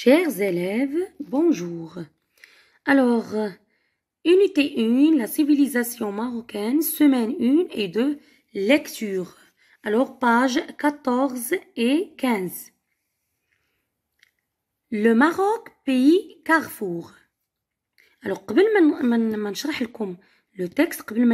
Chers élèves, bonjour. Alors, unité 1, la civilisation marocaine, semaine 1 et 2, lecture. Alors, pages 14 et 15. Le Maroc, pays carrefour. Alors, le texte نشرح لكم لو texte, قبل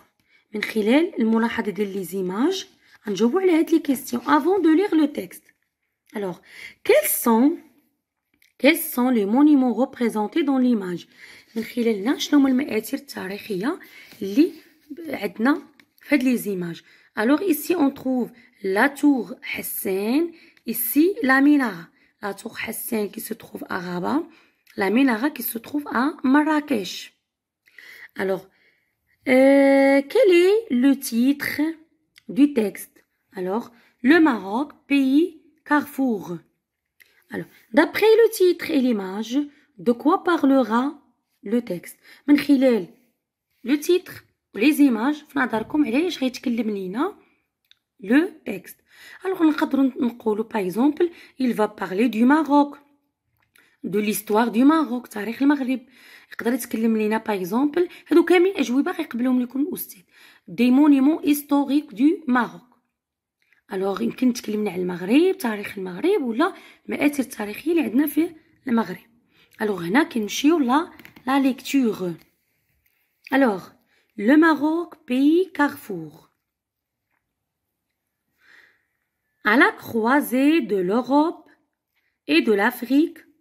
ما alors, quels sont quels les monuments représentés dans l'image? les Alors ici, on trouve la tour Hassan. Ici, la minaret, la tour Hassan qui se trouve à Rabat, la minaret qui se trouve à Marrakech. Alors euh, quel est le titre du texte Alors, le Maroc, pays carrefour. Alors, d'après le titre et l'image, de quoi parlera le texte le titre les images je le texte alors on par exemple il va parler du Maroc دو ليستوار دو ماروك تاريخ المغرب يقدر يتكلم لينا باغ اكزومبل هادو كاملين اجوبه غيقبلهم لكم الاستاذ دي مونيمون هيستوريك دو ماروك الوغ يمكن تكلمنا على المغرب تاريخ المغرب ولا المآثر التاريخيه اللي عندنا في المغرب الوغ هنا كنمشيو لا لا ليكتور الوغ لو ماروك بي كارفور على la دو لوروب اي دو لافريك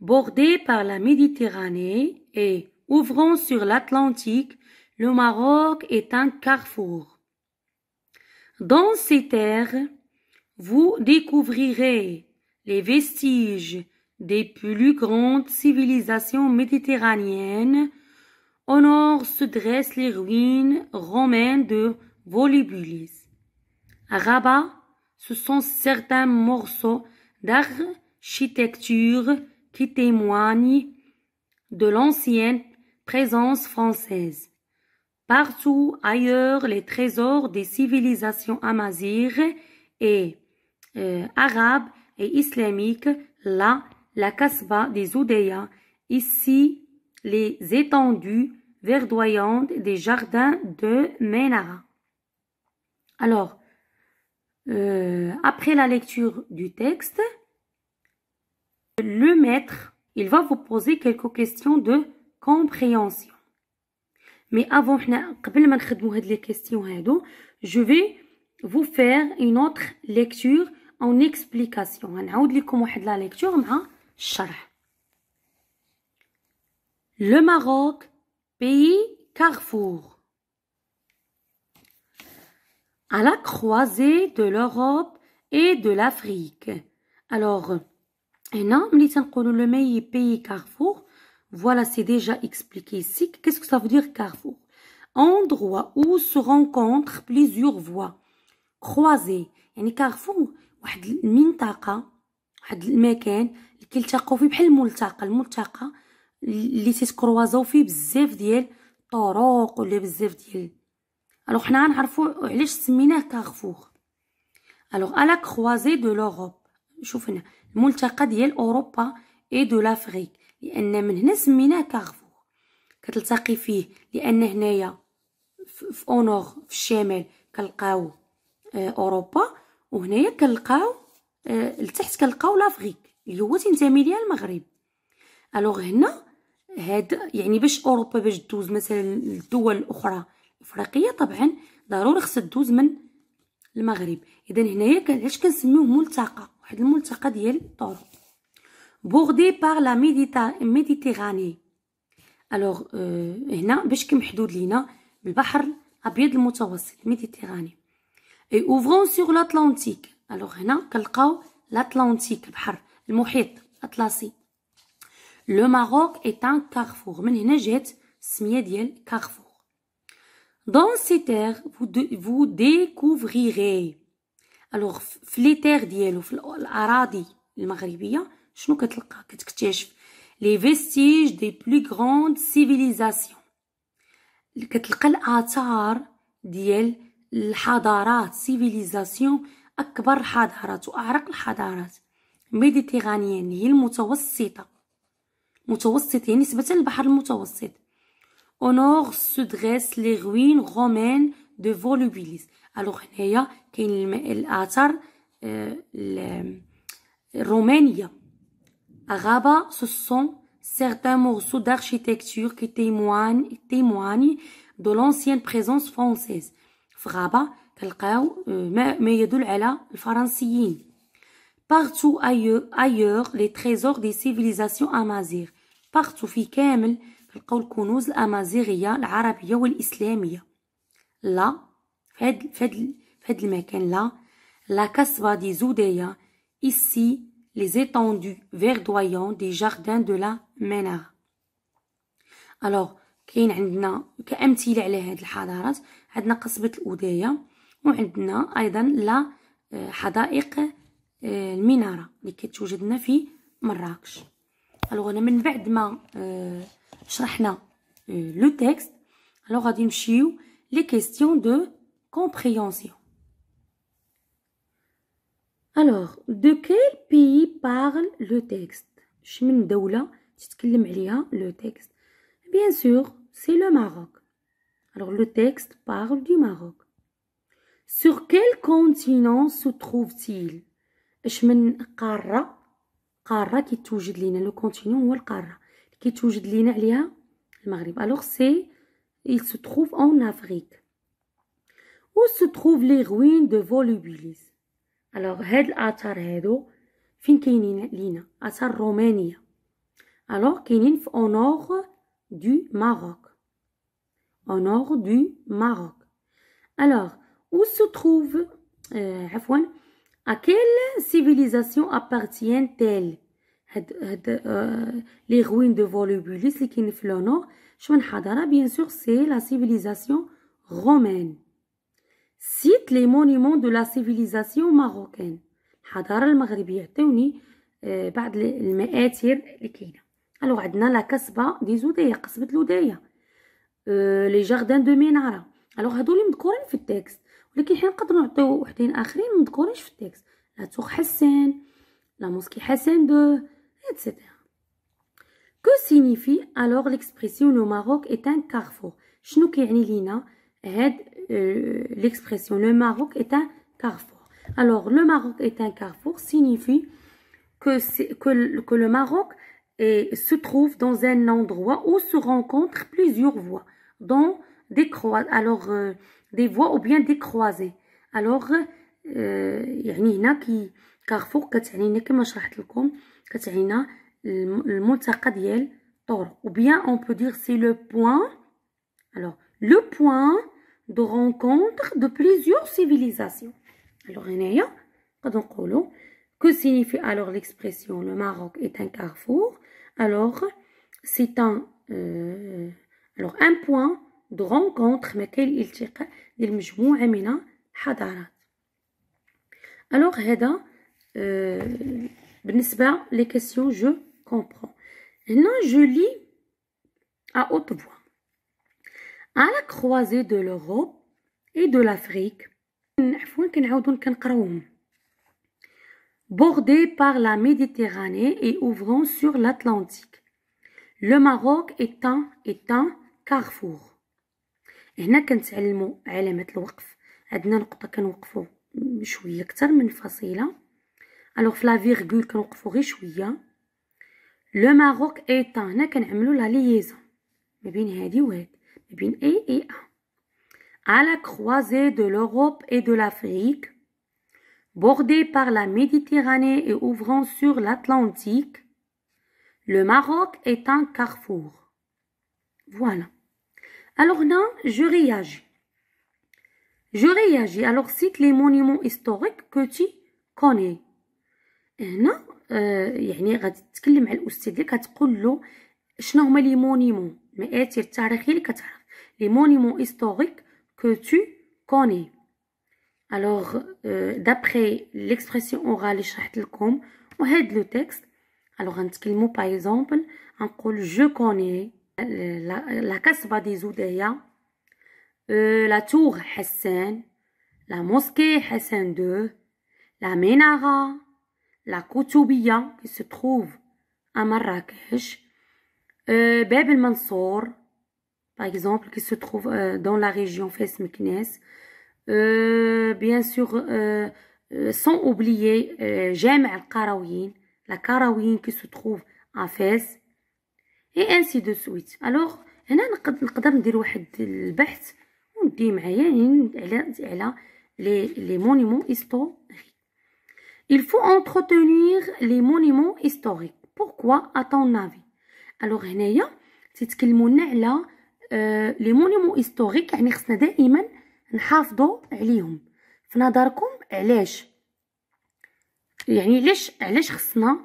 Bordé par la Méditerranée et ouvrant sur l'Atlantique, le Maroc est un carrefour. Dans ces terres, vous découvrirez les vestiges des plus grandes civilisations méditerranéennes. Au nord se dressent les ruines romaines de Volubilis. À Rabat, ce sont certains morceaux d'architecture qui témoignent de l'ancienne présence française. Partout ailleurs, les trésors des civilisations amazighes et euh, arabes et islamiques, là, la kasbah des Oudéas, ici, les étendues verdoyantes des jardins de Ménara. Alors, euh, après la lecture du texte, le maître, il va vous poser quelques questions de compréhension. Mais avant, questions, je vais vous faire une autre lecture en explication. la lecture Le Maroc, pays carrefour. À la croisée de l'Europe et de l'Afrique. Alors, Maintenant, les gens qui ont le meilleur pays Carrefour, voilà, c'est déjà expliqué ici. Qu'est-ce que ça veut dire Carrefour Un endroit où se rencontrent plusieurs voies croisées. Les Carrefour, les Mintaka, les Mekken, les Kilchakovib, les Moulchak, les Moulchak, les Sis Croisés, les Zevdiel, Toro, les Zevdiel. Alors, nous avons les Séminaires Carrefour. Alors, à la croisée de l'Europe. شوف هنا الملتقى ديال اوروبا اي دو لافريك لان من هنا سميناه كارفور كتلتقي فيه لان هنايا في اونور في الشمال كنلقاو آه، اوروبا وهنايا كنلقاو آه، لتحت كنلقاو لافريك اللي هو تنتمي ليها المغرب الوغ هنا هاد يعني باش اوروبا باش دوز مثلا الدول الاخرى الافريقيه طبعا ضروري خص دوز من المغرب اذا هنايا علاش كنسميوه ملتقى C'est par la Méditerranée. Alors, ici, pour que vous puissiez voir les frontières, c'est l'un des lieux la Méditerranée. Et ouvrons sur l'Atlantique. Alors, ici, vous trouvez l'Atlantique, le mur, l'Atlantique. Le Maroc est un carrefour. D'ici, il y a le nom du carrefour. Dans ces terres, vous découvrirez الوغ في لي تيغ ديالو في الاراضي المغربيه شنو كتلقى كتكتشف لي فيستيج دي بلو غروند سيفيليزاسيون كتلقى الاثار ديال الحضارات سيفيليزاسيون اكبر الحضارات واعرق الحضارات ميديتيرانيان اللي هي المتوسطه متوسط يعني نسبه للبحر المتوسط اونور سودغيس لي غوين غومان دو فولوبيليس Alors, il y a l'Atar, euh, le, le, eh, le Romania. Les certains morceaux d'architecture qui témoignent, témoignent de l'ancienne présence française. Fraba, rabats, qu'ils ont, euh, mais, mais, ils ont fait la France. Partout ailleurs, les trésors des civilisations amazigh. Partout, si, quand même, qu'ils ont connu l'Arabie et l'Islamie. Là, فهاد فهاد فهاد المكان لا لا كاسبا دي زوديا ici les étendues verdoyantes des jardins de la Ménara alors كاين عندنا كامثله على هاد الحضارات عندنا قصبه الاوديه وعندنا ايضا لا آه، حدائق آه، المناره اللي كتوجد لنا في مراكش الوغ انا من بعد ما آه، شرحنا لو تيكست الوغ غادي نمشيو لي كيستيون دو compréhension. Alors, de quel pays parle le texte شمن le texte Bien sûr, c'est le Maroc. Alors, le texte parle du Maroc. Sur quel continent se trouve-t-il qui من Le le qui لينا c'est, كونتينيون هو القارة le Maroc. Alors, il se trouve en Afrique où se trouvent les ruines de Volubilis alors هاد الاثار هادو فين كاينين لينا اثار رومانيه alors au nord du Maroc. Au nord du Maroc. alors où se trouve euh, à quelle civilisation appartiennent-elles euh, les ruines de Volubilis qui كاين nord, nord. bien sûr c'est la civilisation romaine سيت لي مونيمون دو لا سيفيليزاسيون marocaine الحضاره المغربيه عطيوني آه، بعض المآثر اللي كاينه الو عندنا لا كسبه دي زوديه قصبه لودايه آه، لي جاردان دو مينارا الو هادو لي مذكورين في التكست ولكن حنا نقدروا نعطيو وحدين اخرين مذكورينش في التكست لا توخ حسان لا موسكي حسان دو ايتترا كو سينيفي الوغ ليكسبريسيون لو ماروك ايت ان كارفور شنو كيعني لينا هاد Euh, l'expression le Maroc est un carrefour. Alors, le Maroc est un carrefour signifie que, que le Maroc est, se trouve dans un endroit où se rencontrent plusieurs voies, dont des, crois, alors, euh, des voies ou bien des croisées. Alors, il y a carrefour كارفور كتعني ou bien on peut dire c'est le point alors le point de rencontre de plusieurs civilisations. Alors, que signifie alors l'expression le Maroc est un carrefour Alors, c'est un, euh, alors un point de rencontre, alors, Heda, euh, les questions, je comprends. Maintenant, je lis à haute voix. à la croisée de l'Europe et de l'Afrique Bordé par la Méditerranée et ouvrant sur l'Atlantique. Le Maroc est un est un carrefour. هنا كنتعلموا علامة الوقف عندنا نقطة كنوقفوا شوية أكثر من فصيله الوغ فلا لا فيرغول كنوقفوا غير شوية لو ماروك ايطان هنا كنعملوا لا ليزون ما بين هادي وهادي bien, et, e à la croisée de l'Europe et de l'Afrique, bordée par la Méditerranée et ouvrant sur l'Atlantique, le Maroc est un carrefour. Voilà. Alors non, je réagis. Je réagis. Alors cite les monuments historiques que tu connais. non euh, يعني غادي على الاستاذ له شنو هما لي les monuments historiques que tu connais. Alors, euh, d'après l'expression orale, le texte, alors un mot par exemple, encore je connais la, casse kasba des Oudéa, euh, la tour Hassan, la mosquée Hassan II, la menara, la Koutoubia qui se trouve à Marrakech, euh, Bab mansour par exemple, qui se trouve euh, dans la région Fès Meknes. Euh, bien sûr, euh, sans oublier j'aime al la Karawin qui se trouve à Fès, et ainsi de suite. Alors, nous نقدر ندير واحد البحث وندي معايا على Il faut entretenir les monuments historiques. Pourquoi à ton avis Alors هنايا dit là آه، لي مونيمون هيستوريك يعني خصنا دائما نحافظوا عليهم في نظركم علاش يعني علاش علاش خصنا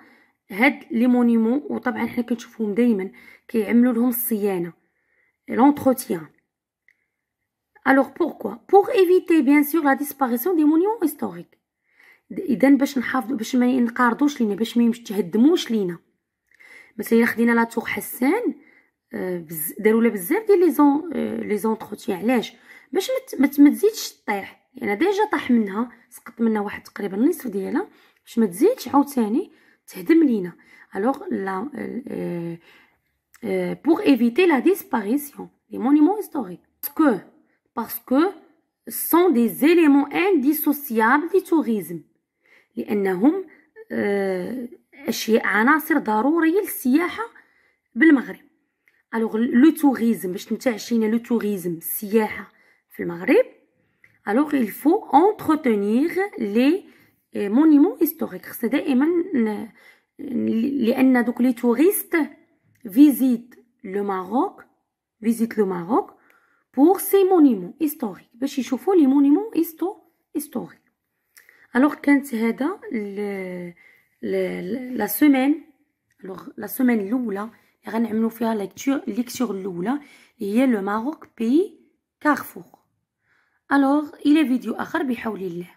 هاد لي مونيمون وطبعا حنا كنشوفوهم دائما كيعملوا لهم الصيانه لونتروتيان الوغ pourquoi بور ايفيتي بيان سور لا ديسباريسيون دي monuments هيستوريك اذا باش نحافظوا باش ما ينقرضوش لينا باش ما يمش تهدموش لينا مثلا الا خدينا لا تور حسان داروا لها بزاف ديال لي زون آه، لي زونتروتي علاش باش ما تزيدش طيح يعني ديجا طاح منها سقط منها واحد تقريبا نصف ديالها باش ما تزيدش عاوتاني تهدم لينا الوغ لا بوغ ايفيتي لا ديسباريسيون لي مونيمون هيستوريك باسكو باسكو سون دي زيليمون انديسوسيابل دي توريزم لانهم آه، اشياء عناصر ضروريه للسياحه بالمغرب alors le tourisme, je le tourisme, au Maroc, alors il faut entretenir les euh, monuments historiques, c'est d'ailleurs les touristes visitent le Maroc, le Maroc pour ces monuments historiques, parce les monuments historiques. alors quand c'est la semaine, alors la semaine lourde غنعملو فيها ليكتور ليكتور الاولى هي لو ماروك بي كارفور الوغ الى فيديو اخر بحول الله